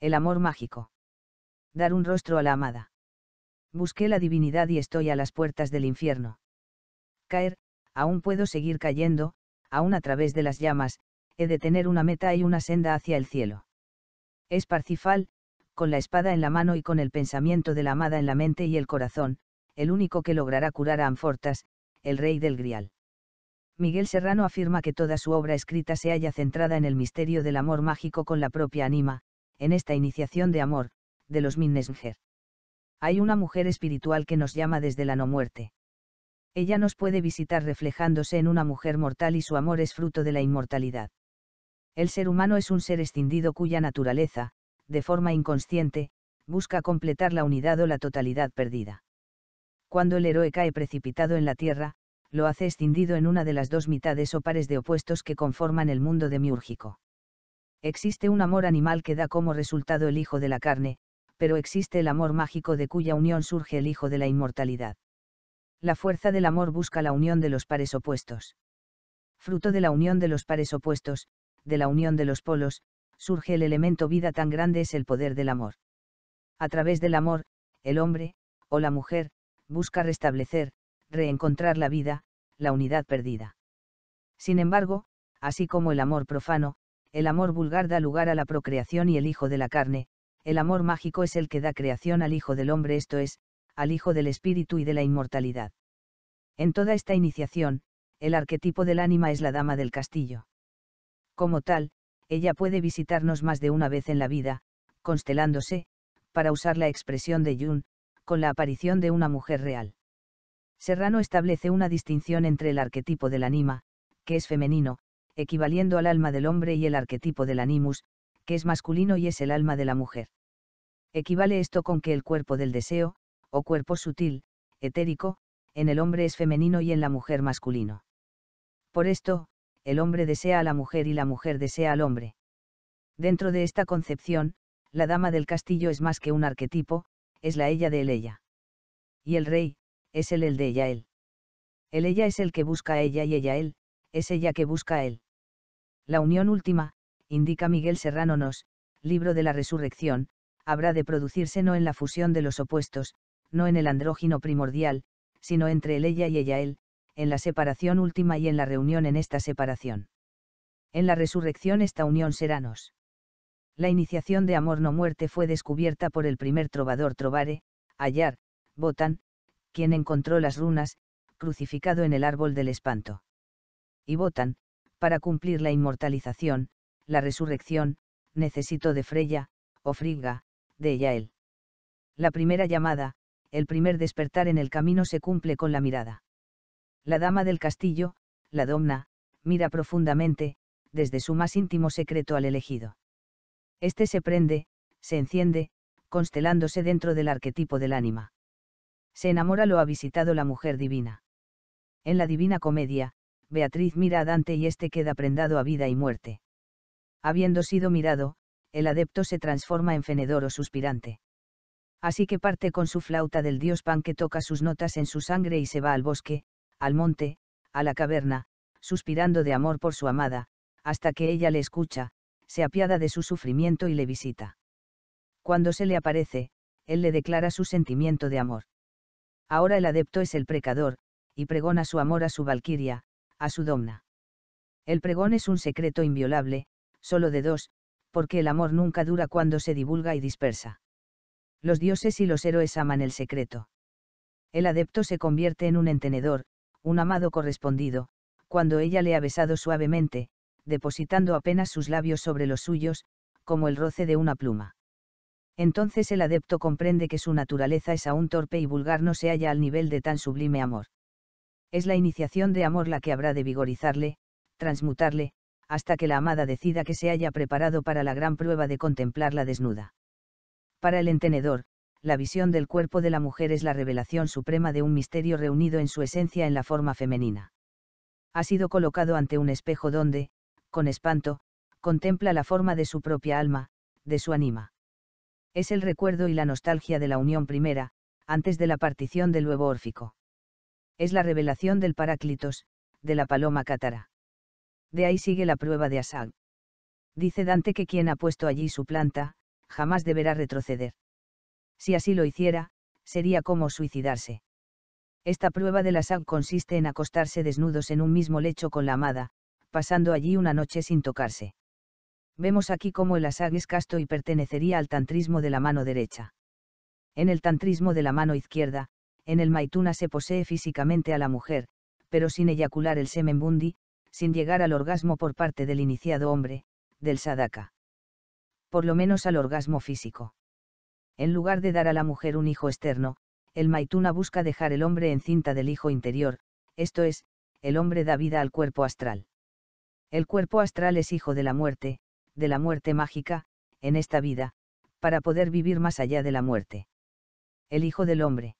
el amor mágico. Dar un rostro a la amada. Busqué la divinidad y estoy a las puertas del infierno. Caer, aún puedo seguir cayendo, aún a través de las llamas, he de tener una meta y una senda hacia el cielo. Es Parcifal, con la espada en la mano y con el pensamiento de la amada en la mente y el corazón, el único que logrará curar a Anfortas, el rey del Grial. Miguel Serrano afirma que toda su obra escrita se halla centrada en el misterio del amor mágico con la propia anima, en esta iniciación de amor, de los Minnesnger. Hay una mujer espiritual que nos llama desde la no muerte. Ella nos puede visitar reflejándose en una mujer mortal y su amor es fruto de la inmortalidad. El ser humano es un ser escindido cuya naturaleza, de forma inconsciente, busca completar la unidad o la totalidad perdida. Cuando el héroe cae precipitado en la tierra, lo hace escindido en una de las dos mitades o pares de opuestos que conforman el mundo demiúrgico. Existe un amor animal que da como resultado el hijo de la carne, pero existe el amor mágico de cuya unión surge el hijo de la inmortalidad. La fuerza del amor busca la unión de los pares opuestos. Fruto de la unión de los pares opuestos, de la unión de los polos, surge el elemento vida tan grande es el poder del amor. A través del amor, el hombre, o la mujer, busca restablecer, reencontrar la vida, la unidad perdida. Sin embargo, así como el amor profano, el amor vulgar da lugar a la procreación y el hijo de la carne, el amor mágico es el que da creación al hijo del hombre, esto es, al hijo del espíritu y de la inmortalidad. En toda esta iniciación, el arquetipo del ánima es la dama del castillo. Como tal, ella puede visitarnos más de una vez en la vida, constelándose, para usar la expresión de Jung, con la aparición de una mujer real. Serrano establece una distinción entre el arquetipo del anima, que es femenino, equivaliendo al alma del hombre y el arquetipo del animus, que es masculino y es el alma de la mujer. Equivale esto con que el cuerpo del deseo, o cuerpo sutil, etérico, en el hombre es femenino y en la mujer masculino. Por esto, el hombre desea a la mujer y la mujer desea al hombre. Dentro de esta concepción, la dama del castillo es más que un arquetipo, es la ella de el ella. Y el rey, es el el de ella él. El ella es el que busca a ella y ella él, es ella que busca a él. La unión última, indica Miguel Serrano Nos, libro de la resurrección, habrá de producirse no en la fusión de los opuestos, no en el andrógino primordial, sino entre el ella y ella él, en la separación última y en la reunión en esta separación. En la resurrección esta unión será nos. La iniciación de amor no muerte fue descubierta por el primer trovador Trovare, Hallar, Botan, quien encontró las runas, crucificado en el árbol del espanto. Y Botan, para cumplir la inmortalización, la resurrección, necesito de Freya, o Frigga, de ella él. La primera llamada, el primer despertar en el camino se cumple con la mirada. La dama del castillo, la domna, mira profundamente, desde su más íntimo secreto al elegido. Este se prende, se enciende, constelándose dentro del arquetipo del ánima. Se enamora lo ha visitado la mujer divina. En la divina comedia, Beatriz mira a Dante y este queda prendado a vida y muerte. Habiendo sido mirado, el adepto se transforma en fenedor o suspirante. Así que parte con su flauta del dios Pan que toca sus notas en su sangre y se va al bosque, al monte, a la caverna, suspirando de amor por su amada, hasta que ella le escucha, se apiada de su sufrimiento y le visita. Cuando se le aparece, él le declara su sentimiento de amor. Ahora el adepto es el precador, y pregona su amor a su valquiria, a su domna. El pregón es un secreto inviolable, solo de dos, porque el amor nunca dura cuando se divulga y dispersa. Los dioses y los héroes aman el secreto. El adepto se convierte en un entenedor, un amado correspondido, cuando ella le ha besado suavemente, depositando apenas sus labios sobre los suyos, como el roce de una pluma. Entonces el adepto comprende que su naturaleza es aún torpe y vulgar no se halla al nivel de tan sublime amor es la iniciación de amor la que habrá de vigorizarle, transmutarle, hasta que la amada decida que se haya preparado para la gran prueba de contemplarla desnuda. Para el entenedor, la visión del cuerpo de la mujer es la revelación suprema de un misterio reunido en su esencia en la forma femenina. Ha sido colocado ante un espejo donde, con espanto, contempla la forma de su propia alma, de su anima. Es el recuerdo y la nostalgia de la unión primera, antes de la partición del huevo órfico es la revelación del Paráclitos, de la paloma cátara. De ahí sigue la prueba de Asag. Dice Dante que quien ha puesto allí su planta, jamás deberá retroceder. Si así lo hiciera, sería como suicidarse. Esta prueba de Asag consiste en acostarse desnudos en un mismo lecho con la amada, pasando allí una noche sin tocarse. Vemos aquí cómo el Asag es casto y pertenecería al tantrismo de la mano derecha. En el tantrismo de la mano izquierda, en el Maituna se posee físicamente a la mujer, pero sin eyacular el semen bundi, sin llegar al orgasmo por parte del iniciado hombre, del sadaka. Por lo menos al orgasmo físico. En lugar de dar a la mujer un hijo externo, el Maituna busca dejar el hombre encinta del hijo interior, esto es, el hombre da vida al cuerpo astral. El cuerpo astral es hijo de la muerte, de la muerte mágica, en esta vida, para poder vivir más allá de la muerte. El hijo del hombre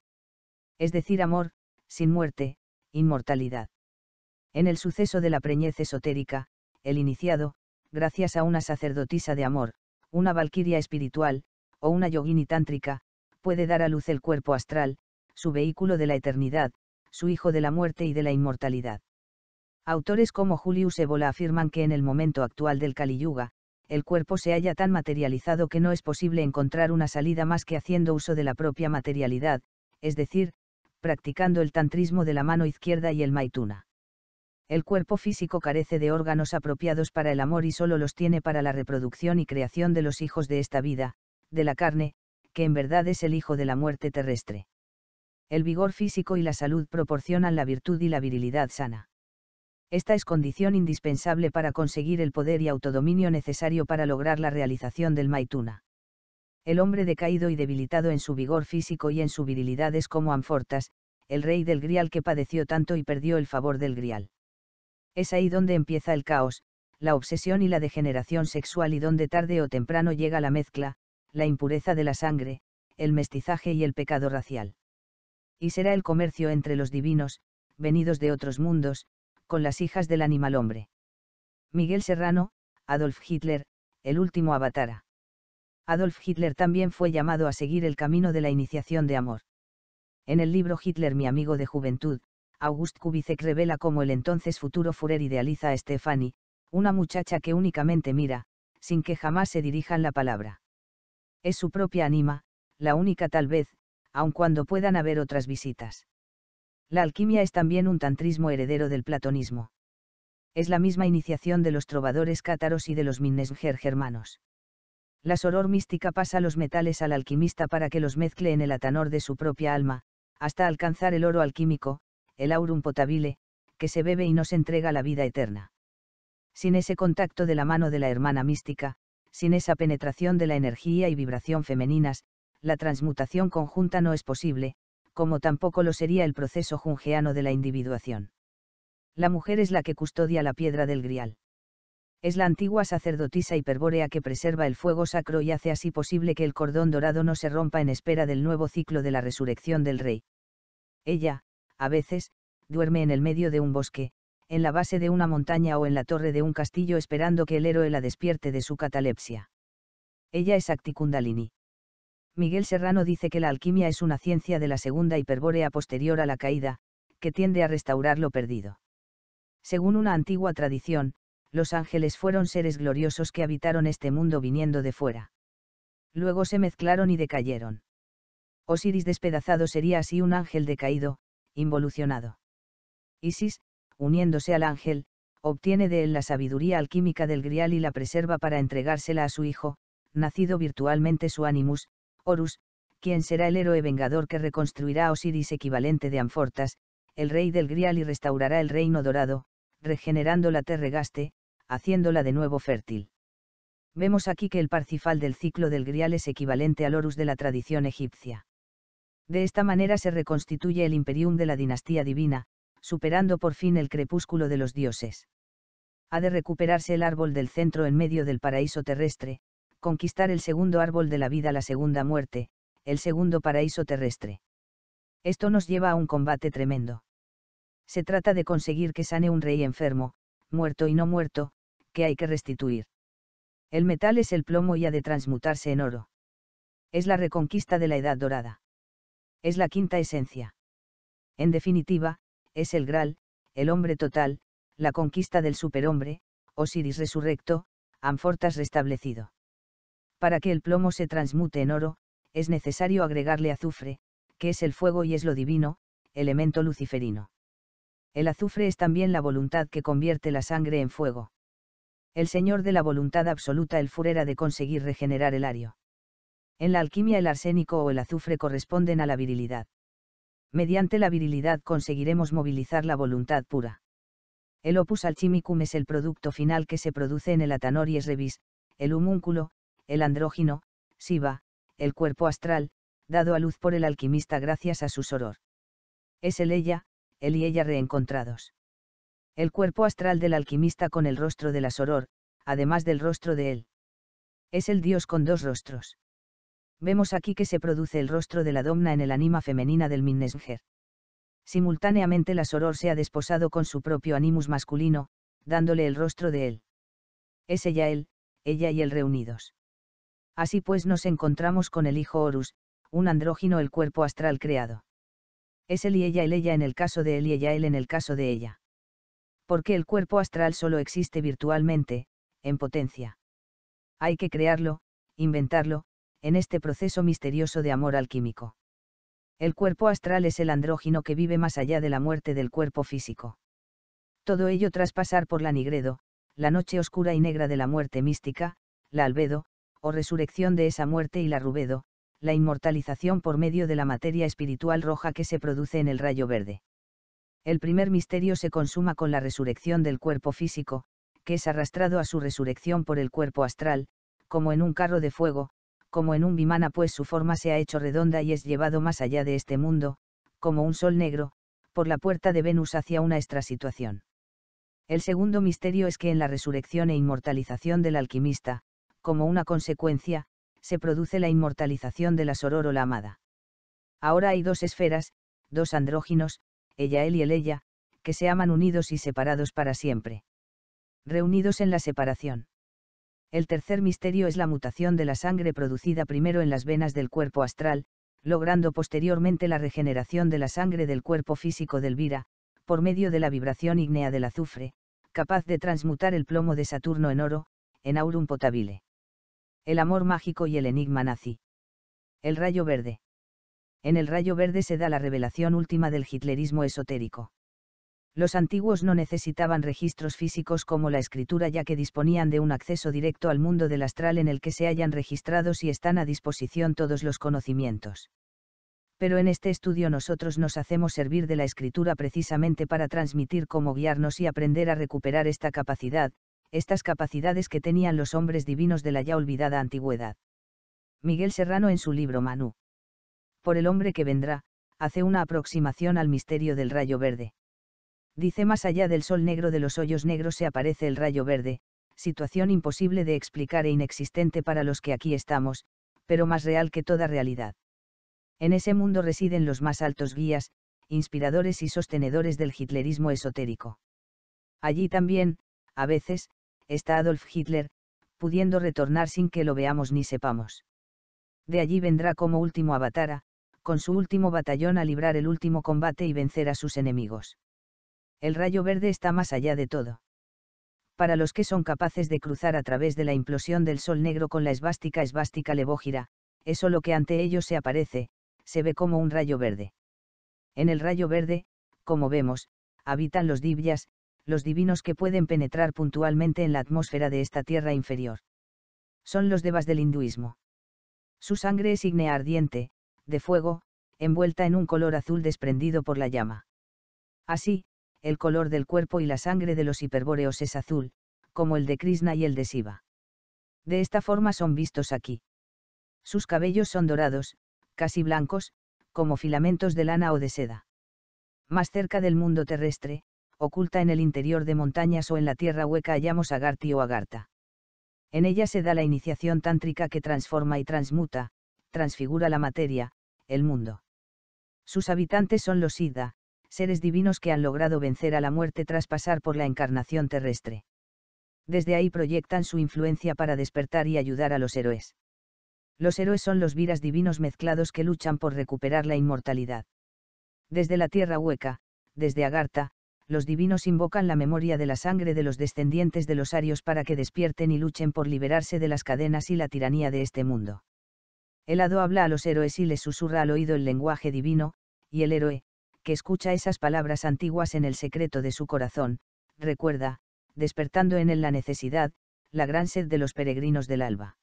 es decir, amor, sin muerte, inmortalidad. En el suceso de la preñez esotérica, el iniciado, gracias a una sacerdotisa de amor, una valquiria espiritual, o una yogini tántrica, puede dar a luz el cuerpo astral, su vehículo de la eternidad, su hijo de la muerte y de la inmortalidad. Autores como Julius Evola afirman que en el momento actual del Kali Yuga, el cuerpo se halla tan materializado que no es posible encontrar una salida más que haciendo uso de la propia materialidad, es decir, practicando el tantrismo de la mano izquierda y el maituna. El cuerpo físico carece de órganos apropiados para el amor y solo los tiene para la reproducción y creación de los hijos de esta vida, de la carne, que en verdad es el hijo de la muerte terrestre. El vigor físico y la salud proporcionan la virtud y la virilidad sana. Esta es condición indispensable para conseguir el poder y autodominio necesario para lograr la realización del maituna. El hombre decaído y debilitado en su vigor físico y en su virilidad es como Amfortas, el rey del Grial que padeció tanto y perdió el favor del Grial. Es ahí donde empieza el caos, la obsesión y la degeneración sexual y donde tarde o temprano llega la mezcla, la impureza de la sangre, el mestizaje y el pecado racial. Y será el comercio entre los divinos, venidos de otros mundos, con las hijas del animal hombre. Miguel Serrano, Adolf Hitler, el último avatar. Adolf Hitler también fue llamado a seguir el camino de la iniciación de amor. En el libro Hitler mi amigo de juventud, August Kubicek revela cómo el entonces futuro Führer idealiza a Stephanie, una muchacha que únicamente mira, sin que jamás se dirijan la palabra. Es su propia anima, la única tal vez, aun cuando puedan haber otras visitas. La alquimia es también un tantrismo heredero del platonismo. Es la misma iniciación de los trovadores cátaros y de los Minnesger germanos. La soror mística pasa los metales al alquimista para que los mezcle en el atanor de su propia alma, hasta alcanzar el oro alquímico, el aurum potabile, que se bebe y nos entrega la vida eterna. Sin ese contacto de la mano de la hermana mística, sin esa penetración de la energía y vibración femeninas, la transmutación conjunta no es posible, como tampoco lo sería el proceso jungeano de la individuación. La mujer es la que custodia la piedra del grial es la antigua sacerdotisa hiperbórea que preserva el fuego sacro y hace así posible que el cordón dorado no se rompa en espera del nuevo ciclo de la resurrección del rey. Ella, a veces, duerme en el medio de un bosque, en la base de una montaña o en la torre de un castillo esperando que el héroe la despierte de su catalepsia. Ella es Acticundalini. Miguel Serrano dice que la alquimia es una ciencia de la segunda hiperbórea posterior a la caída, que tiende a restaurar lo perdido. Según una antigua tradición, los ángeles fueron seres gloriosos que habitaron este mundo viniendo de fuera. Luego se mezclaron y decayeron. Osiris despedazado sería así un ángel decaído, involucionado. Isis, uniéndose al ángel, obtiene de él la sabiduría alquímica del grial y la preserva para entregársela a su hijo, nacido virtualmente su animus, Horus, quien será el héroe vengador que reconstruirá a Osiris equivalente de Amfortas, el rey del grial y restaurará el reino dorado, regenerando la terregaste, haciéndola de nuevo fértil. Vemos aquí que el parcifal del ciclo del grial es equivalente al Horus de la tradición egipcia. De esta manera se reconstituye el imperium de la dinastía divina, superando por fin el crepúsculo de los dioses. Ha de recuperarse el árbol del centro en medio del paraíso terrestre, conquistar el segundo árbol de la vida, la segunda muerte, el segundo paraíso terrestre. Esto nos lleva a un combate tremendo. Se trata de conseguir que sane un rey enfermo, muerto y no muerto, que hay que restituir. El metal es el plomo y ha de transmutarse en oro. Es la reconquista de la Edad Dorada. Es la quinta esencia. En definitiva, es el Graal, el hombre total, la conquista del superhombre, Osiris resurrecto, Amfortas restablecido. Para que el plomo se transmute en oro, es necesario agregarle azufre, que es el fuego y es lo divino, elemento luciferino. El azufre es también la voluntad que convierte la sangre en fuego el señor de la voluntad absoluta el furera de conseguir regenerar el ario. En la alquimia el arsénico o el azufre corresponden a la virilidad. Mediante la virilidad conseguiremos movilizar la voluntad pura. El opus alchimicum es el producto final que se produce en el es revis, el humúnculo, el andrógino, Siva, el cuerpo astral, dado a luz por el alquimista gracias a su soror. Es el ella, él el y ella reencontrados. El cuerpo astral del alquimista con el rostro de la Soror, además del rostro de él. Es el dios con dos rostros. Vemos aquí que se produce el rostro de la Domna en el anima femenina del Minnesger. Simultáneamente la Soror se ha desposado con su propio animus masculino, dándole el rostro de él. Es ella él, ella y él reunidos. Así pues nos encontramos con el hijo Horus, un andrógino el cuerpo astral creado. Es él y ella el ella en el caso de él y ella él en el caso de ella porque el cuerpo astral solo existe virtualmente, en potencia. Hay que crearlo, inventarlo, en este proceso misterioso de amor alquímico. El cuerpo astral es el andrógino que vive más allá de la muerte del cuerpo físico. Todo ello tras pasar por la nigredo, la noche oscura y negra de la muerte mística, la albedo, o resurrección de esa muerte y la rubedo, la inmortalización por medio de la materia espiritual roja que se produce en el rayo verde. El primer misterio se consuma con la resurrección del cuerpo físico, que es arrastrado a su resurrección por el cuerpo astral, como en un carro de fuego, como en un vimana pues su forma se ha hecho redonda y es llevado más allá de este mundo, como un sol negro, por la puerta de Venus hacia una extrasituación. El segundo misterio es que en la resurrección e inmortalización del alquimista, como una consecuencia, se produce la inmortalización de la Soror o la amada. Ahora hay dos esferas, dos andróginos, ella él y el ella, que se aman unidos y separados para siempre. Reunidos en la separación. El tercer misterio es la mutación de la sangre producida primero en las venas del cuerpo astral, logrando posteriormente la regeneración de la sangre del cuerpo físico del Vira, por medio de la vibración ígnea del azufre, capaz de transmutar el plomo de Saturno en oro, en aurum potabile. El amor mágico y el enigma nazi. El rayo verde en el rayo verde se da la revelación última del hitlerismo esotérico. Los antiguos no necesitaban registros físicos como la escritura ya que disponían de un acceso directo al mundo del astral en el que se hayan registrados y están a disposición todos los conocimientos. Pero en este estudio nosotros nos hacemos servir de la escritura precisamente para transmitir cómo guiarnos y aprender a recuperar esta capacidad, estas capacidades que tenían los hombres divinos de la ya olvidada antigüedad. Miguel Serrano en su libro Manu por el hombre que vendrá, hace una aproximación al misterio del rayo verde. Dice más allá del sol negro de los hoyos negros se aparece el rayo verde, situación imposible de explicar e inexistente para los que aquí estamos, pero más real que toda realidad. En ese mundo residen los más altos guías, inspiradores y sostenedores del hitlerismo esotérico. Allí también, a veces, está Adolf Hitler, pudiendo retornar sin que lo veamos ni sepamos. De allí vendrá como último avatar con su último batallón a librar el último combate y vencer a sus enemigos. El rayo verde está más allá de todo. Para los que son capaces de cruzar a través de la implosión del sol negro con la esvástica esvástica levógira, eso lo que ante ellos se aparece, se ve como un rayo verde. En el rayo verde, como vemos, habitan los divyas, los divinos que pueden penetrar puntualmente en la atmósfera de esta tierra inferior. Son los devas del hinduismo. Su sangre es ígnea ardiente, de fuego, envuelta en un color azul desprendido por la llama. Así, el color del cuerpo y la sangre de los hiperbóreos es azul, como el de Krishna y el de Siva. De esta forma son vistos aquí. Sus cabellos son dorados, casi blancos, como filamentos de lana o de seda. Más cerca del mundo terrestre, oculta en el interior de montañas o en la tierra hueca hallamos Agarti o Agartha. En ella se da la iniciación tántrica que transforma y transmuta, transfigura la materia, el mundo. Sus habitantes son los Ida, seres divinos que han logrado vencer a la muerte tras pasar por la encarnación terrestre. Desde ahí proyectan su influencia para despertar y ayudar a los héroes. Los héroes son los viras divinos mezclados que luchan por recuperar la inmortalidad. Desde la tierra hueca, desde Agartha, los divinos invocan la memoria de la sangre de los descendientes de los arios para que despierten y luchen por liberarse de las cadenas y la tiranía de este mundo. El hado habla a los héroes y les susurra al oído el lenguaje divino, y el héroe, que escucha esas palabras antiguas en el secreto de su corazón, recuerda, despertando en él la necesidad, la gran sed de los peregrinos del alba.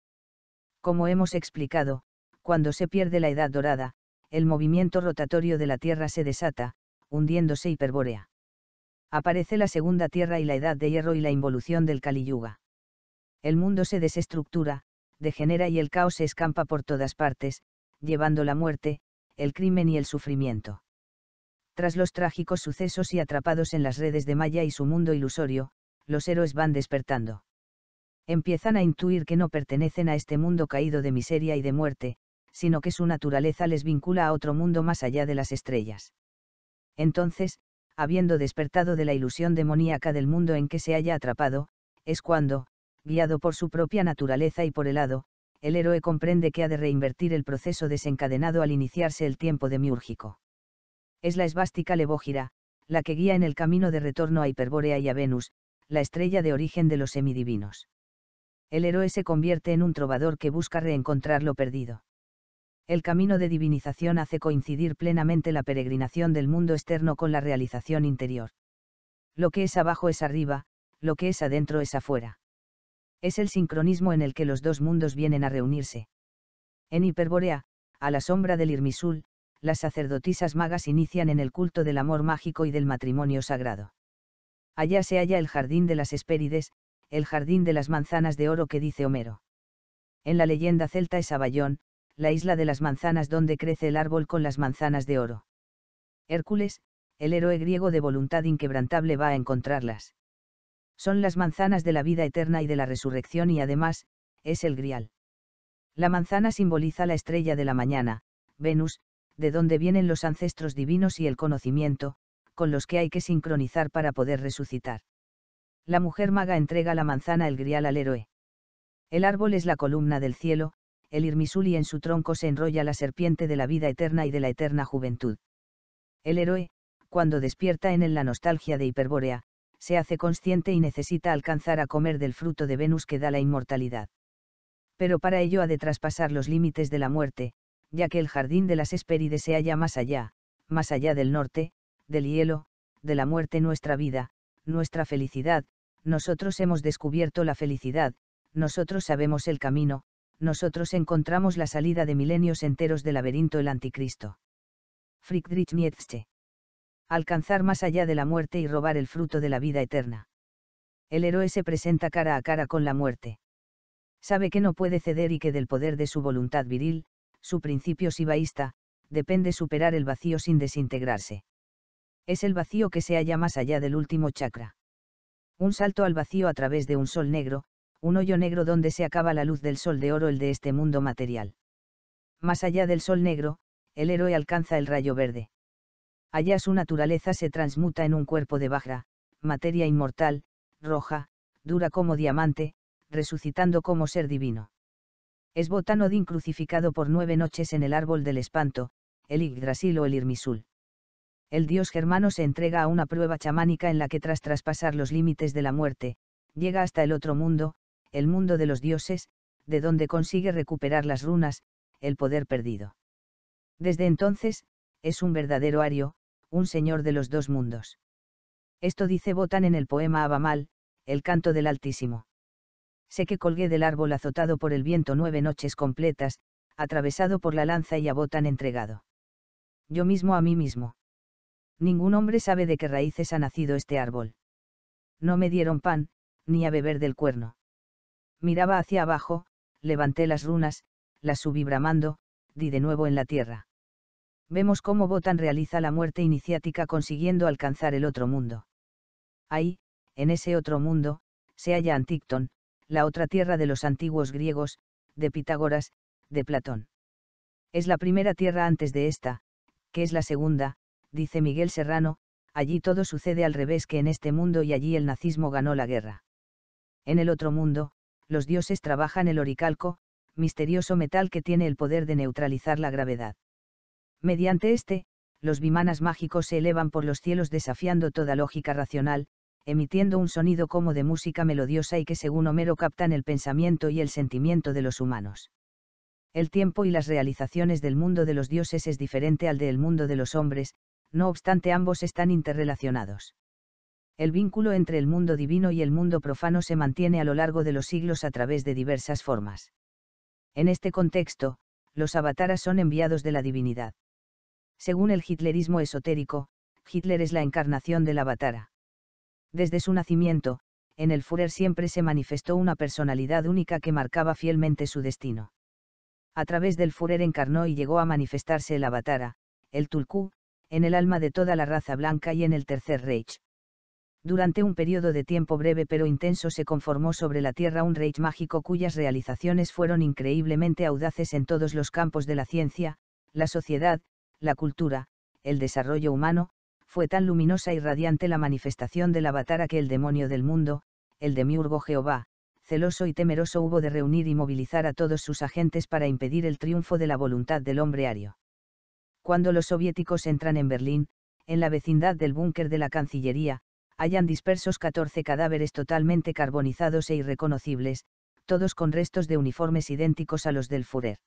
Como hemos explicado, cuando se pierde la edad dorada, el movimiento rotatorio de la Tierra se desata, hundiéndose hiperbórea. Aparece la segunda Tierra y la edad de hierro y la involución del Kali El mundo se desestructura, degenera y el caos se escampa por todas partes, llevando la muerte, el crimen y el sufrimiento. Tras los trágicos sucesos y atrapados en las redes de Maya y su mundo ilusorio, los héroes van despertando. Empiezan a intuir que no pertenecen a este mundo caído de miseria y de muerte, sino que su naturaleza les vincula a otro mundo más allá de las estrellas. Entonces, habiendo despertado de la ilusión demoníaca del mundo en que se haya atrapado, es cuando, guiado por su propia naturaleza y por el hado, el héroe comprende que ha de reinvertir el proceso desencadenado al iniciarse el tiempo demiúrgico. Es la esvástica levógira, la que guía en el camino de retorno a Hiperbórea y a Venus, la estrella de origen de los semidivinos. El héroe se convierte en un trovador que busca reencontrar lo perdido. El camino de divinización hace coincidir plenamente la peregrinación del mundo externo con la realización interior. Lo que es abajo es arriba, lo que es adentro es afuera. Es el sincronismo en el que los dos mundos vienen a reunirse. En Hiperborea, a la sombra del Irmisul, las sacerdotisas magas inician en el culto del amor mágico y del matrimonio sagrado. Allá se halla el jardín de las Hespérides, el jardín de las manzanas de oro que dice Homero. En la leyenda celta es Abayón, la isla de las manzanas donde crece el árbol con las manzanas de oro. Hércules, el héroe griego de voluntad inquebrantable va a encontrarlas. Son las manzanas de la vida eterna y de la resurrección y además, es el grial. La manzana simboliza la estrella de la mañana, Venus, de donde vienen los ancestros divinos y el conocimiento, con los que hay que sincronizar para poder resucitar. La mujer maga entrega la manzana el grial al héroe. El árbol es la columna del cielo, el irmisuli en su tronco se enrolla la serpiente de la vida eterna y de la eterna juventud. El héroe, cuando despierta en él la nostalgia de Hiperbórea, se hace consciente y necesita alcanzar a comer del fruto de Venus que da la inmortalidad. Pero para ello ha de traspasar los límites de la muerte, ya que el jardín de las Hespérides se halla más allá, más allá del norte, del hielo, de la muerte nuestra vida, nuestra felicidad, nosotros hemos descubierto la felicidad, nosotros sabemos el camino, nosotros encontramos la salida de milenios enteros del laberinto el anticristo. Friedrich Nietzsche alcanzar más allá de la muerte y robar el fruto de la vida eterna. El héroe se presenta cara a cara con la muerte. Sabe que no puede ceder y que del poder de su voluntad viril, su principio sibaísta, depende superar el vacío sin desintegrarse. Es el vacío que se halla más allá del último chakra. Un salto al vacío a través de un sol negro, un hoyo negro donde se acaba la luz del sol de oro el de este mundo material. Más allá del sol negro, el héroe alcanza el rayo verde. Allá su naturaleza se transmuta en un cuerpo de baja, materia inmortal, roja, dura como diamante, resucitando como ser divino. Es Botán crucificado por nueve noches en el árbol del espanto, el Yggdrasil o el Irmisul. El dios germano se entrega a una prueba chamánica en la que tras traspasar los límites de la muerte, llega hasta el otro mundo, el mundo de los dioses, de donde consigue recuperar las runas, el poder perdido. Desde entonces, es un verdadero ario, un señor de los dos mundos. Esto dice Botan en el poema Abamal, El canto del Altísimo. Sé que colgué del árbol azotado por el viento nueve noches completas, atravesado por la lanza y a Botan entregado. Yo mismo a mí mismo. Ningún hombre sabe de qué raíces ha nacido este árbol. No me dieron pan, ni a beber del cuerno. Miraba hacia abajo, levanté las runas, las subí bramando, di de nuevo en la tierra vemos cómo Botan realiza la muerte iniciática consiguiendo alcanzar el otro mundo. Ahí, en ese otro mundo, se halla Antícton, la otra tierra de los antiguos griegos, de Pitágoras, de Platón. Es la primera tierra antes de esta, que es la segunda, dice Miguel Serrano, allí todo sucede al revés que en este mundo y allí el nazismo ganó la guerra. En el otro mundo, los dioses trabajan el oricalco, misterioso metal que tiene el poder de neutralizar la gravedad. Mediante este, los vimanas mágicos se elevan por los cielos desafiando toda lógica racional, emitiendo un sonido como de música melodiosa y que según Homero captan el pensamiento y el sentimiento de los humanos. El tiempo y las realizaciones del mundo de los dioses es diferente al del mundo de los hombres, no obstante ambos están interrelacionados. El vínculo entre el mundo divino y el mundo profano se mantiene a lo largo de los siglos a través de diversas formas. En este contexto, los avataras son enviados de la divinidad. Según el hitlerismo esotérico, Hitler es la encarnación del avatara. Desde su nacimiento, en el Führer siempre se manifestó una personalidad única que marcaba fielmente su destino. A través del Führer encarnó y llegó a manifestarse el avatara, el Tulku, en el alma de toda la raza blanca y en el Tercer Reich. Durante un periodo de tiempo breve pero intenso se conformó sobre la Tierra un Reich mágico cuyas realizaciones fueron increíblemente audaces en todos los campos de la ciencia, la sociedad, la cultura, el desarrollo humano, fue tan luminosa y radiante la manifestación del avatar que el demonio del mundo, el demiurgo Jehová, celoso y temeroso hubo de reunir y movilizar a todos sus agentes para impedir el triunfo de la voluntad del hombre ario. Cuando los soviéticos entran en Berlín, en la vecindad del búnker de la Cancillería, hallan dispersos 14 cadáveres totalmente carbonizados e irreconocibles, todos con restos de uniformes idénticos a los del Führer.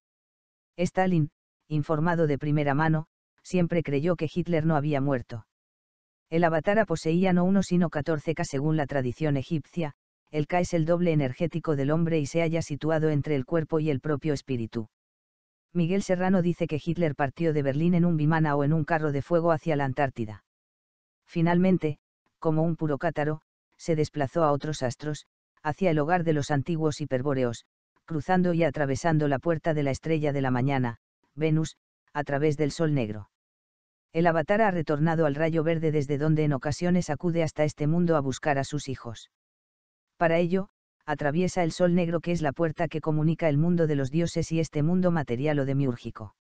Stalin, informado de primera mano, siempre creyó que Hitler no había muerto. El avatar poseía no uno sino 14 K según la tradición egipcia, el K es el doble energético del hombre y se halla situado entre el cuerpo y el propio espíritu. Miguel Serrano dice que Hitler partió de Berlín en un bimana o en un carro de fuego hacia la Antártida. Finalmente, como un puro cátaro, se desplazó a otros astros, hacia el hogar de los antiguos hiperbóreos, cruzando y atravesando la puerta de la estrella de la mañana, Venus, a través del Sol negro. El avatar ha retornado al rayo verde desde donde en ocasiones acude hasta este mundo a buscar a sus hijos. Para ello, atraviesa el Sol negro que es la puerta que comunica el mundo de los dioses y este mundo material o demiúrgico.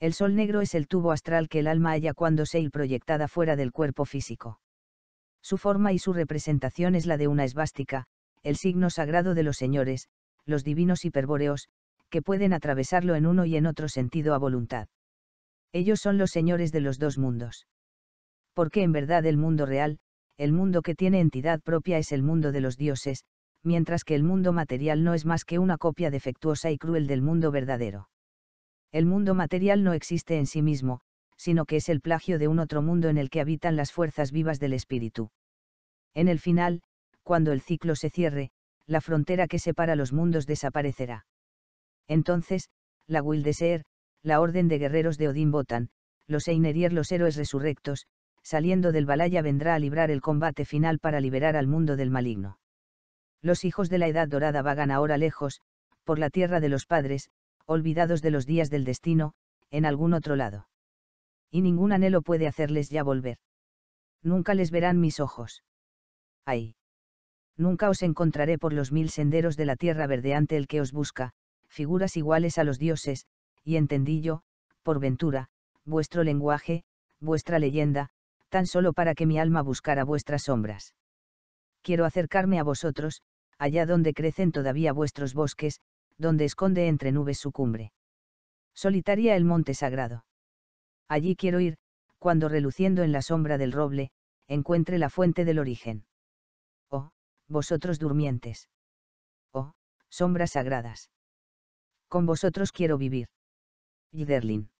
El Sol negro es el tubo astral que el alma halla cuando se il proyectada fuera del cuerpo físico. Su forma y su representación es la de una esvástica, el signo sagrado de los señores, los divinos hiperbóreos, que pueden atravesarlo en uno y en otro sentido a voluntad. Ellos son los señores de los dos mundos. Porque en verdad el mundo real, el mundo que tiene entidad propia es el mundo de los dioses, mientras que el mundo material no es más que una copia defectuosa y cruel del mundo verdadero. El mundo material no existe en sí mismo, sino que es el plagio de un otro mundo en el que habitan las fuerzas vivas del espíritu. En el final, cuando el ciclo se cierre, la frontera que separa los mundos desaparecerá. Entonces, la Wildeseer, la orden de guerreros de Odín Botan, los Einerier los héroes resurrectos, saliendo del Balaya vendrá a librar el combate final para liberar al mundo del maligno. Los hijos de la Edad Dorada vagan ahora lejos, por la tierra de los padres, olvidados de los días del destino, en algún otro lado. Y ningún anhelo puede hacerles ya volver. Nunca les verán mis ojos. Ay. Nunca os encontraré por los mil senderos de la tierra verdeante el que os busca, figuras iguales a los dioses, y entendí yo, por ventura, vuestro lenguaje, vuestra leyenda, tan solo para que mi alma buscara vuestras sombras. Quiero acercarme a vosotros, allá donde crecen todavía vuestros bosques, donde esconde entre nubes su cumbre. Solitaria el monte sagrado. Allí quiero ir, cuando reluciendo en la sombra del roble, encuentre la fuente del origen. Oh, vosotros durmientes. Oh, sombras sagradas. Con vosotros quiero vivir. Giderlin.